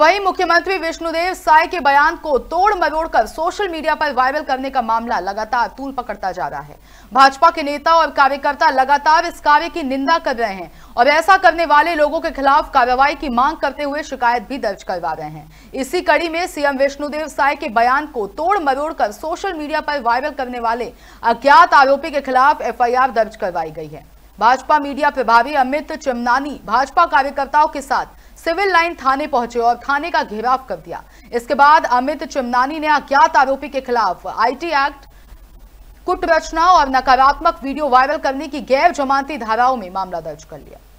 वहीं मुख्यमंत्री विष्णुदेव साय के बयान को तोड़ मरोड़ कर सोशल मीडिया पर वायरल करने का मामला लगातार तूल पकड़ता जा रहा है भाजपा के नेता और कार्यकर्ता लगातार इस कार्य की निंदा कर रहे हैं और ऐसा करने वाले लोगों के खिलाफ कार्रवाई की मांग करते हुए शिकायत भी दर्ज करवा रहे हैं इसी कड़ी में सीएम विष्णुदेव साय के बयान को तोड़ मरोड़ कर सोशल मीडिया पर वायरल करने वाले अज्ञात आरोपी के खिलाफ एफ दर्ज करवाई गई है भाजपा मीडिया प्रभारी अमित चिमनानी भाजपा कार्यकर्ताओं के साथ सिविल लाइन थाने पहुंचे और थाने का घेराव कर दिया इसके बाद अमित चिमनानी ने अज्ञात आरोपी के खिलाफ आईटी एक्ट कुट रचना और नकारात्मक वीडियो वायरल करने की गैर जमानती धाराओं में मामला दर्ज कर लिया